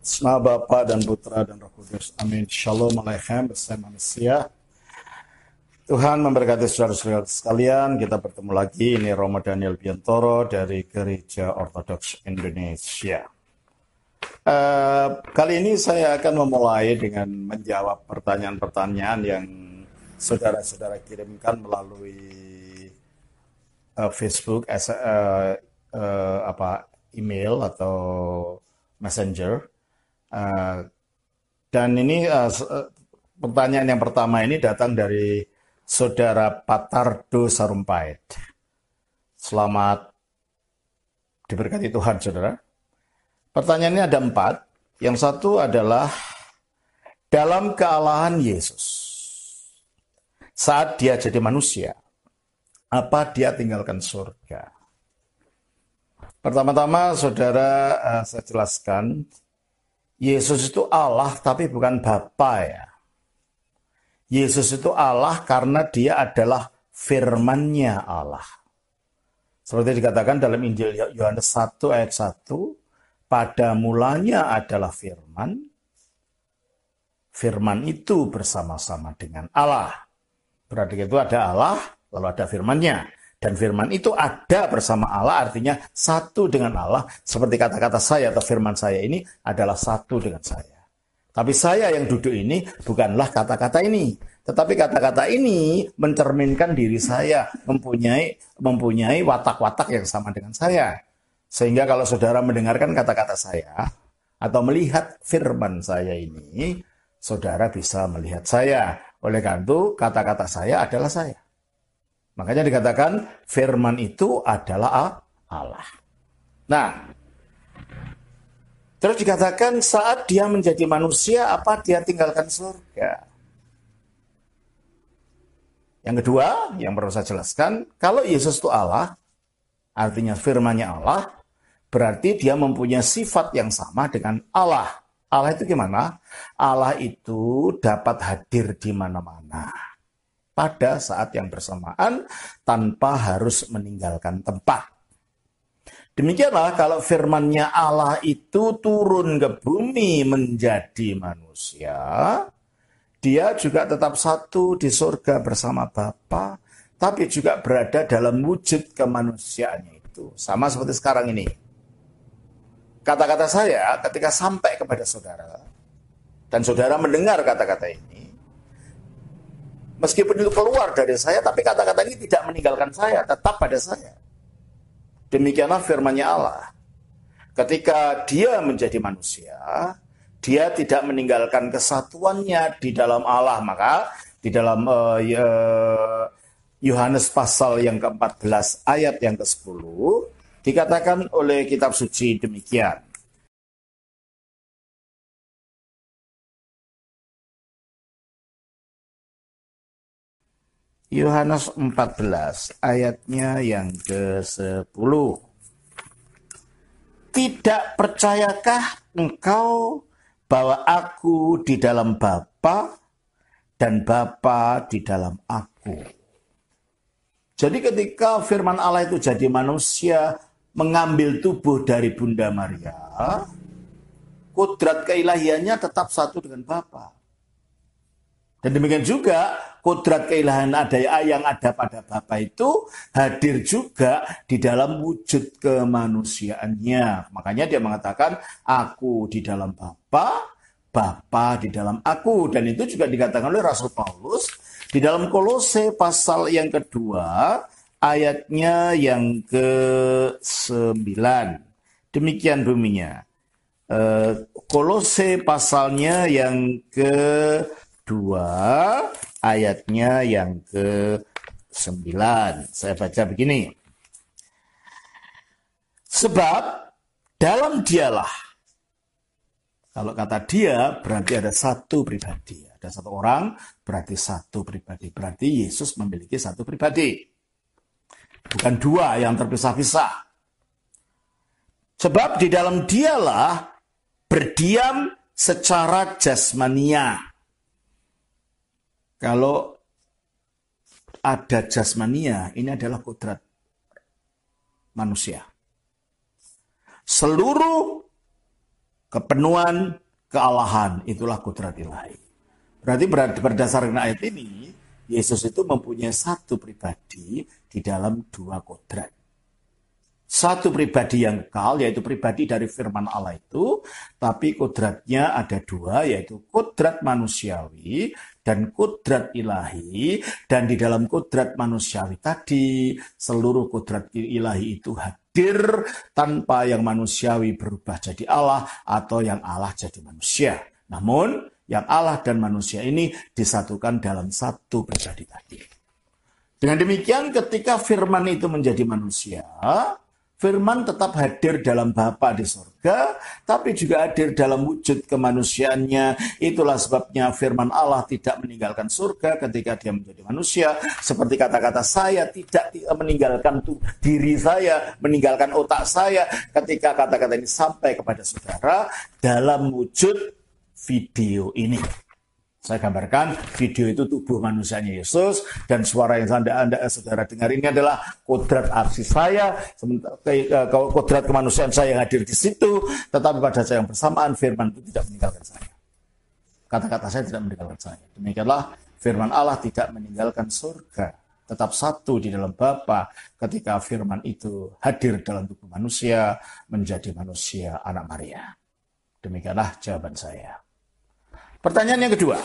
Nama Bapa dan Putra dan Roh Kudus. Amin. Shalom Aleichem bersama manusia. Tuhan memberkati saudara-saudara sekalian. Kita bertemu lagi. Ini Romo Daniel Biantoro dari Gereja Ortodoks Indonesia. Uh, kali ini saya akan memulai dengan menjawab pertanyaan-pertanyaan yang saudara-saudara kirimkan melalui uh, Facebook, uh, uh, apa email atau messenger. Uh, dan ini uh, pertanyaan yang pertama ini datang dari saudara Patardo Sarumpait. Selamat diberkati Tuhan, saudara. Pertanyaannya ada empat. Yang satu adalah dalam kealahan Yesus. Saat dia jadi manusia, apa dia tinggalkan surga? Pertama-tama saudara saya jelaskan Yesus itu Allah tapi bukan Bapa ya. Yesus itu Allah karena dia adalah firmannya Allah. Seperti dikatakan dalam Injil Yohanes 1 ayat 1, pada mulanya adalah firman. Firman itu bersama-sama dengan Allah. Berarti itu ada Allah, lalu ada firmannya dan firman itu ada bersama Allah artinya satu dengan Allah seperti kata-kata saya atau firman saya ini adalah satu dengan saya. Tapi saya yang duduk ini bukanlah kata-kata ini, tetapi kata-kata ini mencerminkan diri saya mempunyai mempunyai watak-watak yang sama dengan saya. Sehingga kalau saudara mendengarkan kata-kata saya atau melihat firman saya ini, saudara bisa melihat saya. Oleh karena itu, kata-kata saya adalah saya. Makanya dikatakan firman itu adalah Allah. Nah, terus dikatakan saat dia menjadi manusia apa dia tinggalkan surga. Yang kedua, yang perlu saya jelaskan, kalau Yesus itu Allah, artinya firmannya Allah, berarti dia mempunyai sifat yang sama dengan Allah. Allah itu gimana? Allah itu dapat hadir di mana-mana pada saat yang bersamaan tanpa harus meninggalkan tempat. Demikianlah kalau firmannya Allah itu turun ke bumi menjadi manusia, dia juga tetap satu di surga bersama Bapa, tapi juga berada dalam wujud kemanusiaannya itu. Sama seperti sekarang ini. Kata-kata saya ketika sampai kepada saudara, dan saudara mendengar kata-kata ini, Meskipun itu keluar dari saya, tapi kata-kata ini tidak meninggalkan saya, tetap pada saya. Demikianlah firmannya Allah. Ketika dia menjadi manusia, dia tidak meninggalkan kesatuannya di dalam Allah. Maka di dalam uh, uh, Yohanes pasal yang ke-14 ayat yang ke-10 dikatakan oleh kitab suci demikian. Yohanes 14 ayatnya yang ke-10. Tidak percayakah engkau bahwa aku di dalam Bapa dan Bapa di dalam aku? Jadi ketika firman Allah itu jadi manusia mengambil tubuh dari Bunda Maria, kudrat keilahiannya tetap satu dengan Bapa. Dan demikian juga kodrat keilahan ada yang ada pada Bapa itu hadir juga di dalam wujud kemanusiaannya. Makanya dia mengatakan aku di dalam Bapa, Bapa di dalam aku dan itu juga dikatakan oleh Rasul Paulus di dalam Kolose pasal yang kedua ayatnya yang ke-9. Demikian buminya. Eh, Kolose pasalnya yang ke 2 ayatnya yang ke 9. Saya baca begini. Sebab dalam dialah kalau kata dia berarti ada satu pribadi, ada satu orang berarti satu pribadi. Berarti Yesus memiliki satu pribadi. Bukan dua yang terpisah-pisah. Sebab di dalam dialah berdiam secara jasmaniah. Kalau ada jasmania, ini adalah kodrat manusia. Seluruh kepenuhan kealahan itulah kodrat ilahi. Berarti berdasarkan ayat ini, Yesus itu mempunyai satu pribadi di dalam dua kodrat satu pribadi yang kekal, yaitu pribadi dari firman Allah itu, tapi kodratnya ada dua, yaitu kodrat manusiawi dan kodrat ilahi. Dan di dalam kodrat manusiawi tadi, seluruh kodrat ilahi itu hadir tanpa yang manusiawi berubah jadi Allah atau yang Allah jadi manusia. Namun, yang Allah dan manusia ini disatukan dalam satu pribadi tadi. Dengan demikian ketika firman itu menjadi manusia, Firman tetap hadir dalam Bapa di surga, tapi juga hadir dalam wujud kemanusiaannya. Itulah sebabnya firman Allah tidak meninggalkan surga ketika dia menjadi manusia. Seperti kata-kata saya tidak meninggalkan diri saya, meninggalkan otak saya ketika kata-kata ini sampai kepada saudara dalam wujud video ini. Saya gambarkan video itu tubuh manusianya Yesus dan suara yang anda, anda eh, saudara dengar ini adalah kodrat aksi saya, eh, eh, kodrat kemanusiaan saya yang hadir di situ, tetapi pada saya yang bersamaan firman itu tidak meninggalkan saya. Kata-kata saya tidak meninggalkan saya. Demikianlah firman Allah tidak meninggalkan surga, tetap satu di dalam Bapa ketika firman itu hadir dalam tubuh manusia menjadi manusia anak Maria. Demikianlah jawaban saya. Pertanyaan yang kedua.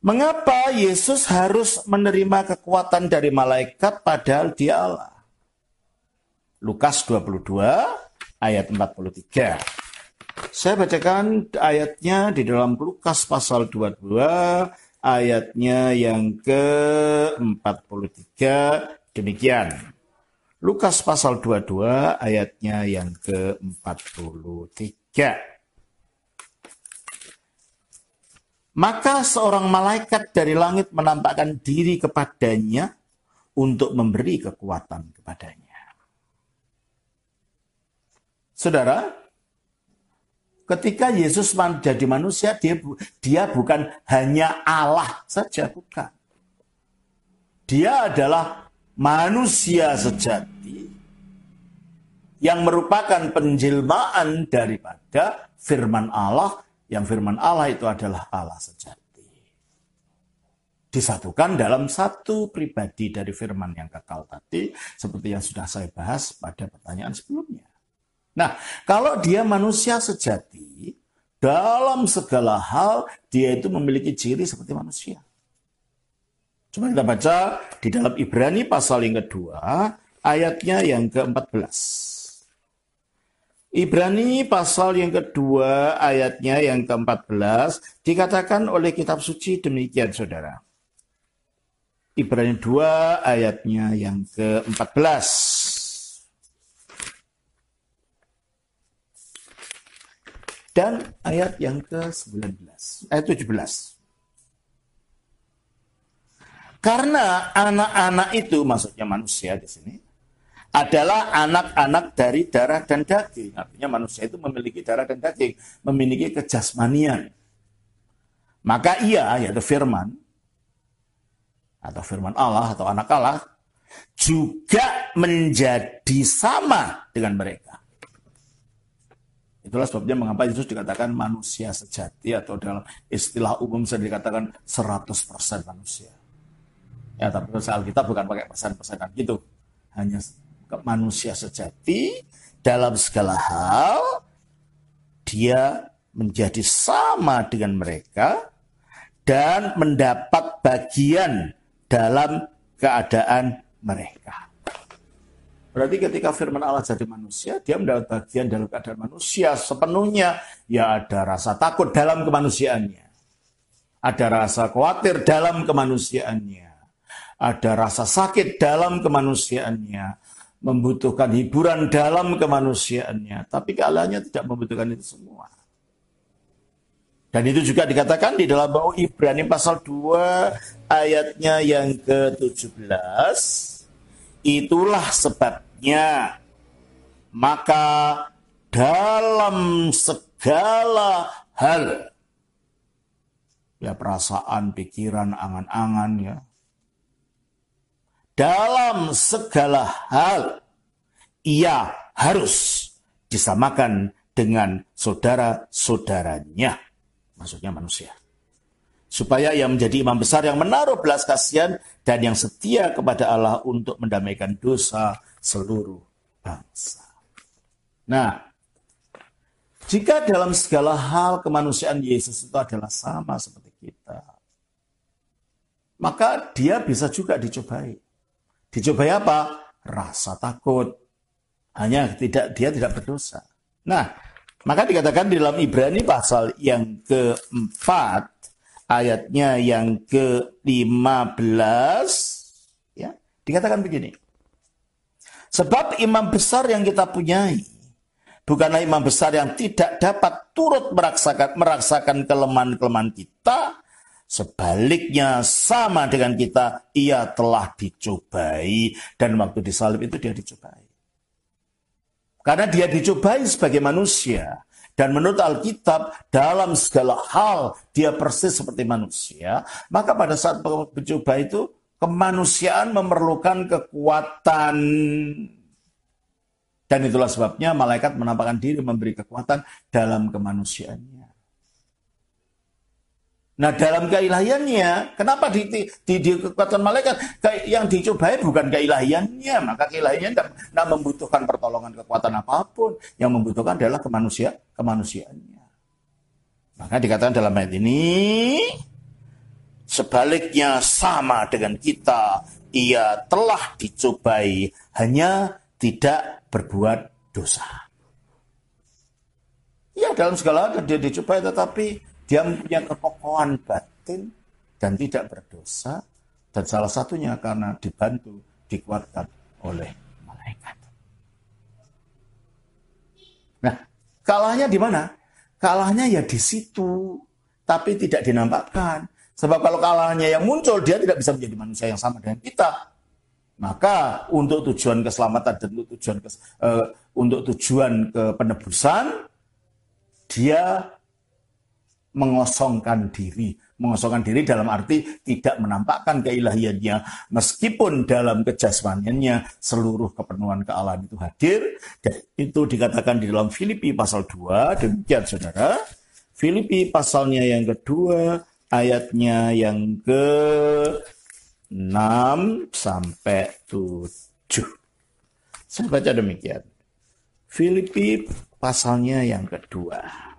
Mengapa Yesus harus menerima kekuatan dari malaikat padahal dia Allah? Lukas 22 ayat 43. Saya bacakan ayatnya di dalam Lukas pasal 22 ayatnya yang ke-43 demikian. Lukas pasal 22 ayatnya yang ke-43. Maka seorang malaikat dari langit menampakkan diri kepadanya untuk memberi kekuatan kepadanya. Saudara, ketika Yesus menjadi manusia, dia, dia bukan hanya Allah saja, bukan. Dia adalah manusia sejati yang merupakan penjelmaan daripada firman Allah yang firman Allah itu adalah Allah sejati. Disatukan dalam satu pribadi dari firman yang kekal tadi, seperti yang sudah saya bahas pada pertanyaan sebelumnya. Nah, kalau dia manusia sejati, dalam segala hal dia itu memiliki ciri seperti manusia. Coba kita baca di dalam Ibrani pasal yang kedua, ayatnya yang ke-14. Ibrani pasal yang kedua ayatnya yang ke-14 dikatakan oleh kitab suci demikian saudara. Ibrani 2 ayatnya yang ke-14. Dan ayat yang ke-19, ayat 17. Karena anak-anak itu maksudnya manusia di sini adalah anak-anak dari darah dan daging. Artinya manusia itu memiliki darah dan daging, memiliki kejasmanian. Maka ia, yaitu firman, atau firman Allah atau anak Allah, juga menjadi sama dengan mereka. Itulah sebabnya mengapa Yesus dikatakan manusia sejati atau dalam istilah umum sudah dikatakan 100% manusia. Ya, tapi kalau kita bukan pakai persen-persenan gitu. Hanya manusia sejati dalam segala hal dia menjadi sama dengan mereka dan mendapat bagian dalam keadaan mereka. Berarti ketika firman Allah jadi manusia, dia mendapat bagian dalam keadaan manusia sepenuhnya. Ya ada rasa takut dalam kemanusiaannya. Ada rasa khawatir dalam kemanusiaannya. Ada rasa sakit dalam kemanusiaannya membutuhkan hiburan dalam kemanusiaannya, tapi kealahannya tidak membutuhkan itu semua. Dan itu juga dikatakan di dalam bau Ibrani pasal 2 ayatnya yang ke-17. Itulah sebabnya maka dalam segala hal ya perasaan, pikiran, angan-angan ya dalam segala hal ia harus disamakan dengan saudara-saudaranya. Maksudnya manusia. Supaya ia menjadi imam besar yang menaruh belas kasihan dan yang setia kepada Allah untuk mendamaikan dosa seluruh bangsa. Nah, jika dalam segala hal kemanusiaan Yesus itu adalah sama seperti kita, maka dia bisa juga dicobai. Dicobai apa? Rasa takut. Hanya tidak dia tidak berdosa. Nah, maka dikatakan di dalam Ibrani pasal yang keempat ayatnya yang ke-15 ya, dikatakan begini. Sebab imam besar yang kita punyai bukanlah imam besar yang tidak dapat turut merasakan kelemahan-kelemahan kita, Sebaliknya sama dengan kita, ia telah dicobai dan waktu disalib itu dia dicobai. Karena dia dicobai sebagai manusia dan menurut Alkitab dalam segala hal dia persis seperti manusia, maka pada saat mencoba itu kemanusiaan memerlukan kekuatan dan itulah sebabnya malaikat menampakkan diri memberi kekuatan dalam kemanusiaannya. Nah dalam keilahiannya, kenapa di, di, di, di kekuatan malaikat yang dicobai bukan keilahiannya, maka keilahiannya tidak membutuhkan pertolongan kekuatan apapun, yang membutuhkan adalah kemanusia kemanusiaannya. Maka dikatakan dalam ayat ini, sebaliknya sama dengan kita, ia telah dicobai, hanya tidak berbuat dosa. Ya dalam segala hal dia dicobai, tetapi dia punya kekokohan batin dan tidak berdosa. Dan salah satunya karena dibantu, dikuatkan oleh malaikat. Nah, kalahnya di mana? Kalahnya ya di situ, tapi tidak dinampakkan. Sebab kalau kalahnya yang muncul, dia tidak bisa menjadi manusia yang sama dengan kita. Maka untuk tujuan keselamatan dan untuk tujuan ke, uh, eh, untuk tujuan ke dia mengosongkan diri. Mengosongkan diri dalam arti tidak menampakkan keilahiannya. Meskipun dalam kejasmaniannya seluruh kepenuhan kealahan itu hadir. Dan itu dikatakan di dalam Filipi pasal 2. Demikian saudara. Filipi pasalnya yang kedua. Ayatnya yang ke 6 sampai 7. Saya baca demikian. Filipi pasalnya yang kedua.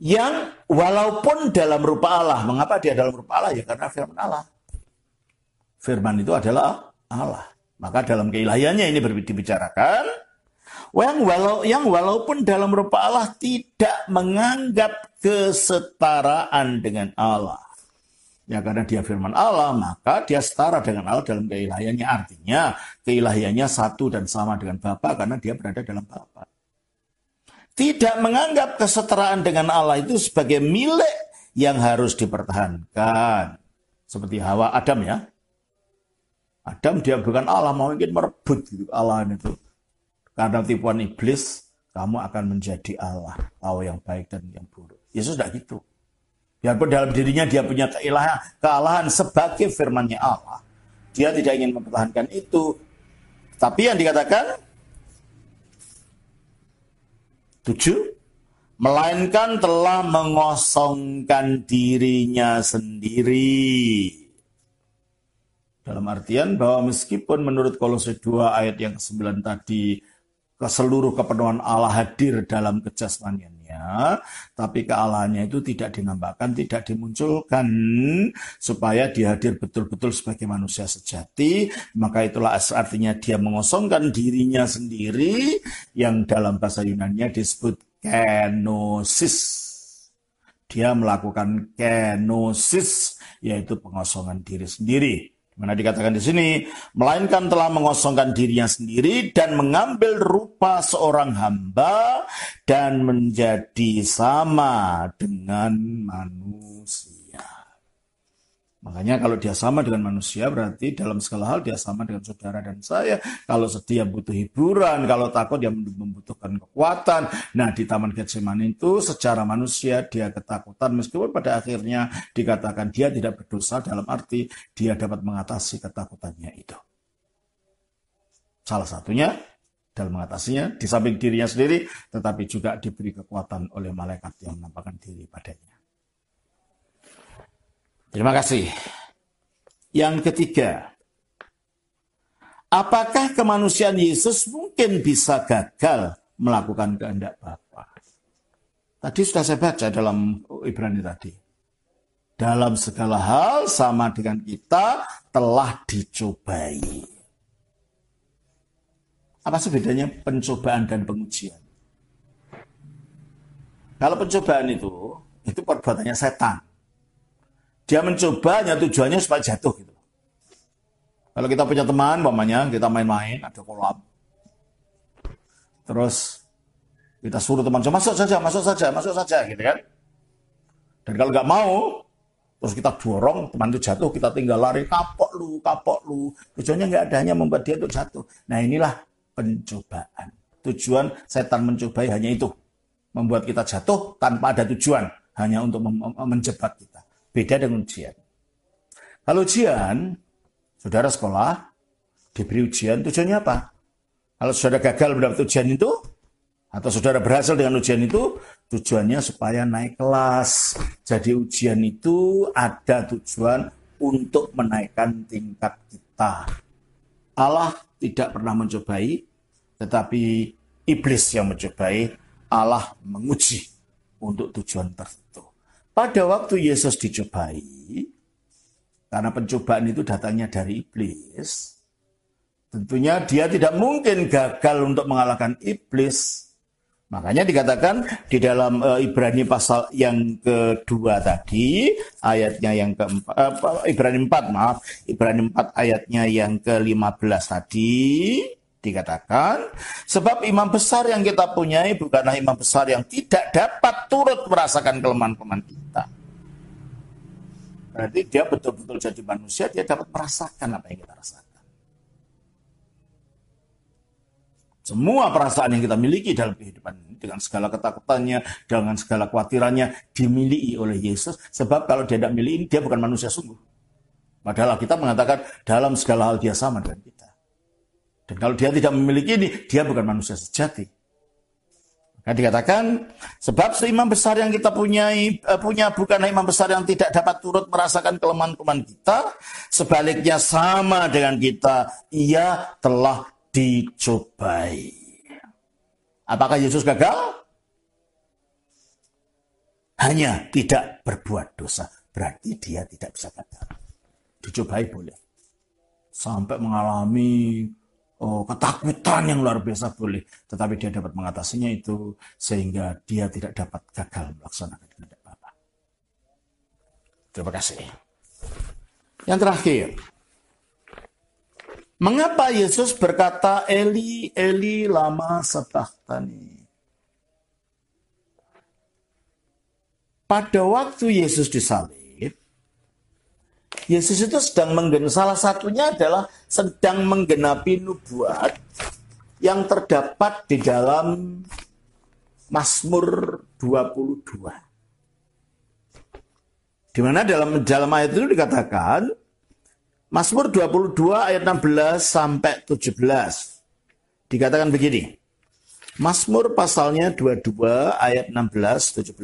yang walaupun dalam rupa Allah. Mengapa dia dalam rupa Allah? Ya karena firman Allah. Firman itu adalah Allah. Maka dalam keilahiannya ini dibicarakan. Yang, walau, yang walaupun dalam rupa Allah tidak menganggap kesetaraan dengan Allah. Ya karena dia firman Allah, maka dia setara dengan Allah dalam keilahiannya. Artinya keilahiannya satu dan sama dengan Bapa karena dia berada dalam Bapak tidak menganggap kesetaraan dengan Allah itu sebagai milik yang harus dipertahankan. Seperti Hawa Adam ya. Adam dia bukan Allah, mau ingin merebut gitu Allah itu. Karena tipuan iblis, kamu akan menjadi Allah. Allah yang baik dan yang buruk. Yesus tidak gitu. Biarpun dalam dirinya dia punya keilahan, kealahan sebagai firmannya Allah. Dia tidak ingin mempertahankan itu. Tapi yang dikatakan, Tujuh, melainkan telah mengosongkan dirinya sendiri. Dalam artian bahwa meskipun menurut Kolose 2 ayat yang ke-9 tadi, keseluruh kepenuhan Allah hadir dalam kejasmanian tapi kealahannya itu tidak dinampakkan, tidak dimunculkan, supaya dia hadir betul-betul sebagai manusia sejati, maka itulah artinya dia mengosongkan dirinya sendiri, yang dalam bahasa Yunani disebut kenosis. Dia melakukan kenosis, yaitu pengosongan diri sendiri. Mana dikatakan di sini, melainkan telah mengosongkan dirinya sendiri dan mengambil rupa seorang hamba dan menjadi sama dengan manusia. Makanya kalau dia sama dengan manusia berarti dalam segala hal dia sama dengan saudara dan saya. Kalau setia butuh hiburan, kalau takut dia membutuhkan kekuatan. Nah di Taman Getsemani itu secara manusia dia ketakutan meskipun pada akhirnya dikatakan dia tidak berdosa dalam arti dia dapat mengatasi ketakutannya itu. Salah satunya dalam mengatasinya di samping dirinya sendiri tetapi juga diberi kekuatan oleh malaikat yang menampakkan diri padanya. Terima kasih. Yang ketiga, apakah kemanusiaan Yesus mungkin bisa gagal melakukan kehendak Bapa? Tadi sudah saya baca dalam Ibrani tadi. Dalam segala hal sama dengan kita telah dicobai. Apa sih bedanya pencobaan dan pengujian? Kalau pencobaan itu, itu perbuatannya setan. Dia mencobanya tujuannya supaya jatuh gitu. Kalau kita punya teman, mamanya, kita main-main, ada kolam. Terus kita suruh teman masuk saja, masuk saja, masuk saja gitu kan. Dan kalau nggak mau, terus kita dorong teman itu jatuh, kita tinggal lari kapok lu, kapok lu. Tujuannya nggak ada hanya membuat dia untuk jatuh. Nah inilah pencobaan. Tujuan setan mencobai hanya itu, membuat kita jatuh tanpa ada tujuan, hanya untuk menjebak kita. Beda dengan ujian. Kalau ujian, saudara sekolah diberi ujian, tujuannya apa? Kalau saudara gagal mendapat ujian itu, atau saudara berhasil dengan ujian itu, tujuannya supaya naik kelas. Jadi ujian itu ada tujuan untuk menaikkan tingkat kita. Allah tidak pernah mencobai, tetapi iblis yang mencobai, Allah menguji untuk tujuan tertentu. Pada waktu Yesus dicobai, karena pencobaan itu datangnya dari iblis, tentunya dia tidak mungkin gagal untuk mengalahkan iblis. Makanya dikatakan di dalam e, Ibrani pasal yang kedua tadi ayatnya yang ke Ibrani 4 maaf Ibrani 4 ayatnya yang ke-15 tadi dikatakan sebab imam besar yang kita punyai bukanlah imam besar yang tidak dapat turut merasakan kelemahan-kelemahan kita. Berarti dia betul-betul jadi manusia, dia dapat merasakan apa yang kita rasakan. Semua perasaan yang kita miliki dalam kehidupan ini dengan segala ketakutannya, dengan segala khawatirannya dimiliki oleh Yesus sebab kalau dia tidak miliki dia bukan manusia sungguh. Padahal kita mengatakan dalam segala hal dia sama dengan kita. Dan kalau dia tidak memiliki ini, dia bukan manusia sejati. Maka dikatakan sebab imam besar yang kita punya eh, punya bukan imam besar yang tidak dapat turut merasakan kelemahan-kelemahan kita, sebaliknya sama dengan kita, ia telah dicobai. Apakah Yesus gagal? Hanya tidak berbuat dosa, berarti dia tidak bisa gagal. Dicobai boleh. Sampai mengalami oh, ketakutan yang luar biasa boleh, tetapi dia dapat mengatasinya itu sehingga dia tidak dapat gagal melaksanakan kehendak Bapa. Terima kasih. Yang terakhir, mengapa Yesus berkata Eli, Eli lama sabachthani? Pada waktu Yesus disalib, Yesus itu sedang menggenapi salah satunya adalah sedang menggenapi nubuat yang terdapat di dalam Mazmur 22. Di mana dalam dalam ayat itu dikatakan Mazmur 22 ayat 16 sampai 17 dikatakan begini. Mazmur pasalnya 22 ayat 16 17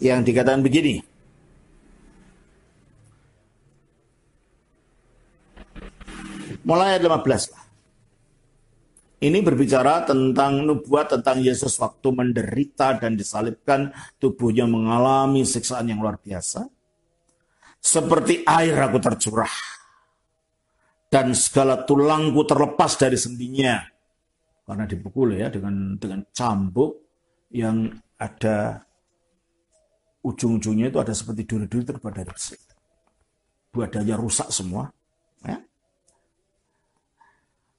yang dikatakan begini. mulai ayat 15 lah. Ini berbicara tentang nubuat tentang Yesus waktu menderita dan disalibkan, tubuhnya mengalami siksaan yang luar biasa. Seperti air aku tercurah dan segala tulangku terlepas dari sendinya karena dipukul ya dengan dengan cambuk yang ada ujung-ujungnya itu ada seperti duri-duri terbuat dari besi. aja rusak semua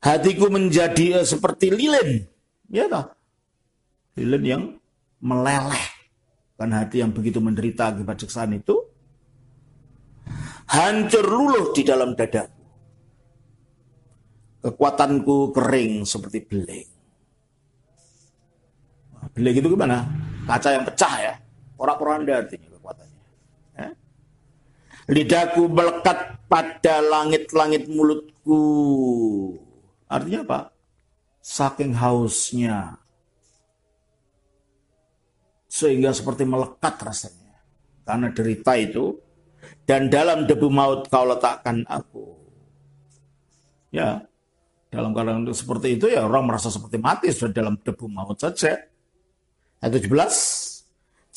hatiku menjadi eh, seperti lilin ya toh lilin yang meleleh kan hati yang begitu menderita akibat siksaan itu hancur luluh di dalam dadaku. kekuatanku kering seperti beling beling itu gimana kaca yang pecah ya porak-poranda artinya kekuatannya eh? Ya. lidahku melekat pada langit-langit mulutku Artinya apa? Saking hausnya. Sehingga seperti melekat rasanya. Karena derita itu. Dan dalam debu maut kau letakkan aku. Ya. Dalam keadaan seperti itu ya orang merasa seperti mati sudah dalam debu maut saja. Ayat 17.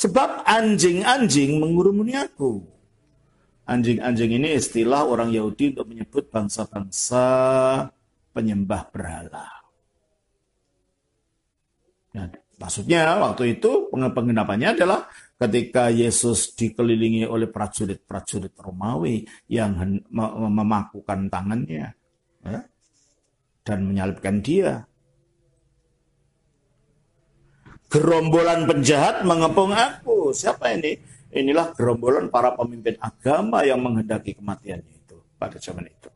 Sebab anjing-anjing mengurumuni aku. Anjing-anjing ini istilah orang Yahudi untuk menyebut bangsa-bangsa penyembah berhala. Nah, maksudnya waktu itu pengendapannya adalah ketika Yesus dikelilingi oleh prajurit-prajurit Romawi yang memakukan tangannya ya, dan menyalibkan dia. Gerombolan penjahat mengepung aku. Siapa ini? Inilah gerombolan para pemimpin agama yang menghendaki kematiannya itu pada zaman itu.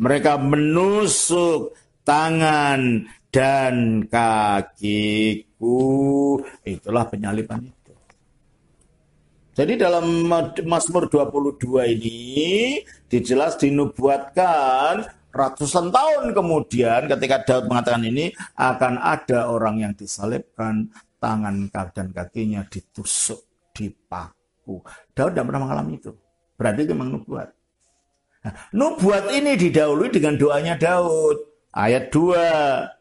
Mereka menusuk tangan dan kakiku. Itulah penyalipan itu. Jadi dalam Mazmur 22 ini dijelas dinubuatkan ratusan tahun kemudian ketika Daud mengatakan ini akan ada orang yang disalibkan tangan dan kakinya ditusuk, dipaku. Daud tidak pernah mengalami itu. Berarti itu memang nubuat. Nah, nubuat ini didahului dengan doanya Daud. Ayat 2.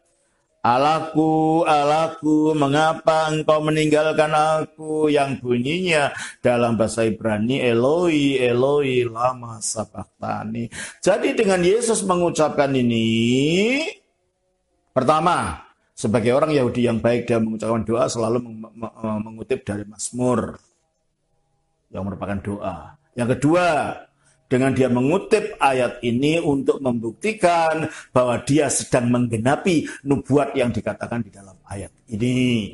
Alaku, alaku, mengapa engkau meninggalkan aku yang bunyinya dalam bahasa Ibrani Eloi, Eloi, lama sabaktani. Jadi dengan Yesus mengucapkan ini, pertama, sebagai orang Yahudi yang baik dan mengucapkan doa selalu mengutip dari Mazmur yang merupakan doa. Yang kedua, dengan dia mengutip ayat ini untuk membuktikan bahwa dia sedang menggenapi nubuat yang dikatakan di dalam ayat ini.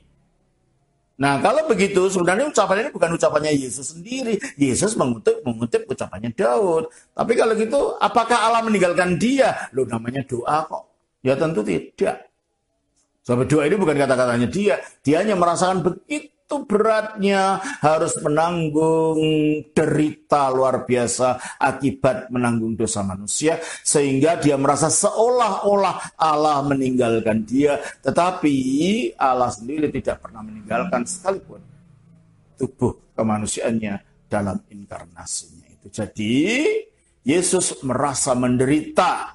Nah, kalau begitu sebenarnya ucapan ini bukan ucapannya Yesus sendiri. Yesus mengutip mengutip ucapannya Daud. Tapi kalau gitu apakah Allah meninggalkan dia? Loh namanya doa kok. Ya tentu tidak. Sebab doa ini bukan kata-katanya dia. Dia hanya merasakan begitu itu beratnya harus menanggung derita luar biasa akibat menanggung dosa manusia sehingga dia merasa seolah-olah Allah meninggalkan dia tetapi Allah sendiri tidak pernah meninggalkan sekalipun tubuh kemanusiaannya dalam inkarnasinya itu jadi Yesus merasa menderita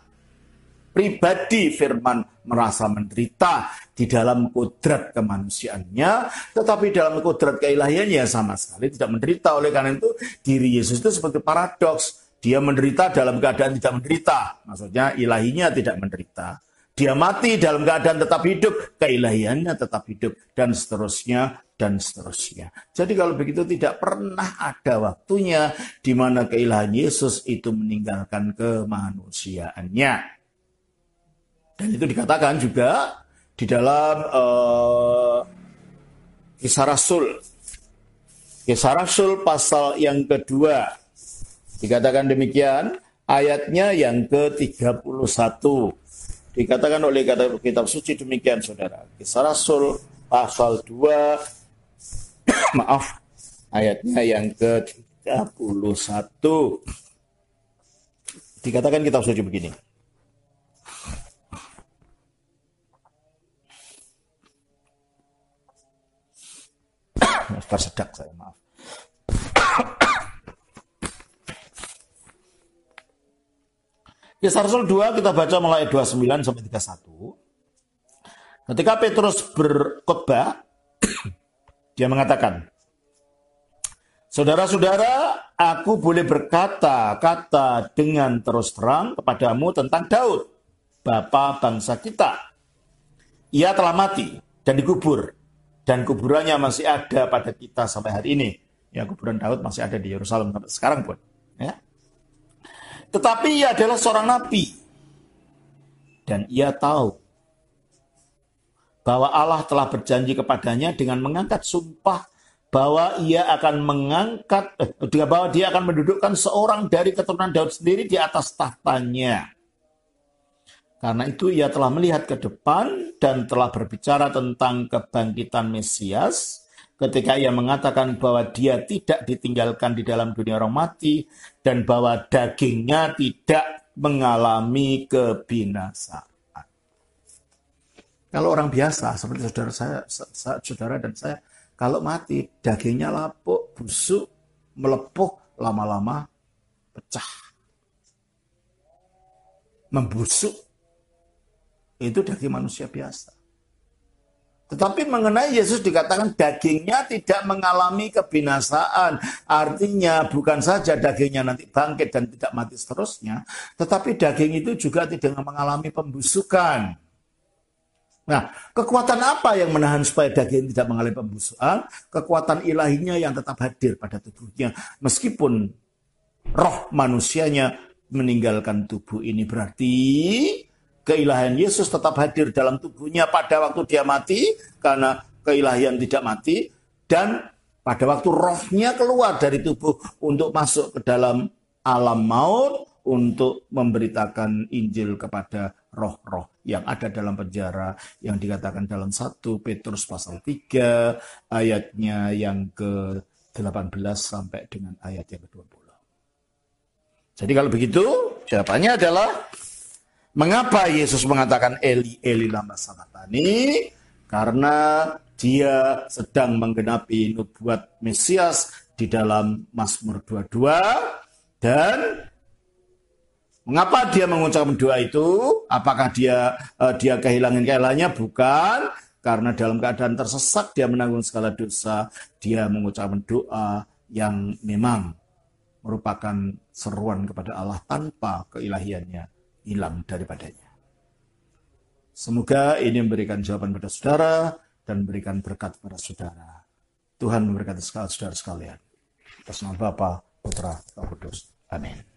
pribadi firman merasa menderita di dalam kodrat kemanusiaannya tetapi dalam kodrat keilahiannya ya sama sekali tidak menderita oleh karena itu diri Yesus itu seperti paradoks dia menderita dalam keadaan tidak menderita maksudnya ilahinya tidak menderita dia mati dalam keadaan tetap hidup keilahiannya tetap hidup dan seterusnya dan seterusnya. Jadi kalau begitu tidak pernah ada waktunya di mana keilahian Yesus itu meninggalkan kemanusiaannya. Dan itu dikatakan juga di dalam uh, kisah Rasul. Kisah Rasul pasal yang kedua. Dikatakan demikian, ayatnya yang ke-31. Dikatakan oleh kata kitab suci demikian saudara. Kisah Rasul pasal 2, maaf, ayatnya yang ke-31. Dikatakan kitab suci begini. tersedak saya maaf. Kisah ya, Rasul 2 kita baca mulai 29 sampai 31. Ketika Petrus berkhotbah, dia mengatakan, Saudara-saudara, aku boleh berkata-kata dengan terus terang kepadamu tentang Daud, bapa bangsa kita. Ia telah mati dan dikubur, dan kuburannya masih ada pada kita sampai hari ini. Ya, kuburan Daud masih ada di Yerusalem sampai sekarang pun. Ya. Tetapi ia adalah seorang nabi. Dan ia tahu bahwa Allah telah berjanji kepadanya dengan mengangkat sumpah bahwa ia akan mengangkat eh, bahwa dia akan mendudukkan seorang dari keturunan Daud sendiri di atas tahtanya. Karena itu ia telah melihat ke depan dan telah berbicara tentang kebangkitan Mesias ketika ia mengatakan bahwa dia tidak ditinggalkan di dalam dunia orang mati dan bahwa dagingnya tidak mengalami kebinasaan. Kalau orang biasa seperti saudara saya, saudara dan saya, kalau mati dagingnya lapuk, busuk, melepuh, lama-lama pecah membusuk itu daging manusia biasa. Tetapi mengenai Yesus dikatakan dagingnya tidak mengalami kebinasaan. Artinya bukan saja dagingnya nanti bangkit dan tidak mati seterusnya. Tetapi daging itu juga tidak mengalami pembusukan. Nah, kekuatan apa yang menahan supaya daging tidak mengalami pembusukan? Kekuatan ilahinya yang tetap hadir pada tubuhnya. Meskipun roh manusianya meninggalkan tubuh ini berarti keilahian Yesus tetap hadir dalam tubuhnya pada waktu dia mati karena keilahian tidak mati dan pada waktu rohnya keluar dari tubuh untuk masuk ke dalam alam maut untuk memberitakan Injil kepada roh-roh yang ada dalam penjara yang dikatakan dalam 1 Petrus pasal 3 ayatnya yang ke-18 sampai dengan ayat yang ke-20. Jadi kalau begitu jawabannya adalah Mengapa Yesus mengatakan Eli, Eli lama sabatani? Karena dia sedang menggenapi nubuat Mesias di dalam Mazmur 22 dan mengapa dia mengucapkan doa itu? Apakah dia uh, dia kehilangan kehilangannya? Bukan, karena dalam keadaan tersesat dia menanggung segala dosa, dia mengucapkan doa yang memang merupakan seruan kepada Allah tanpa keilahiannya hilang daripadanya. Semoga ini memberikan jawaban pada saudara dan memberikan berkat pada saudara. Tuhan memberkati saudara sekalian. Atas nama Bapa, Putra, Roh Kudus. Amin.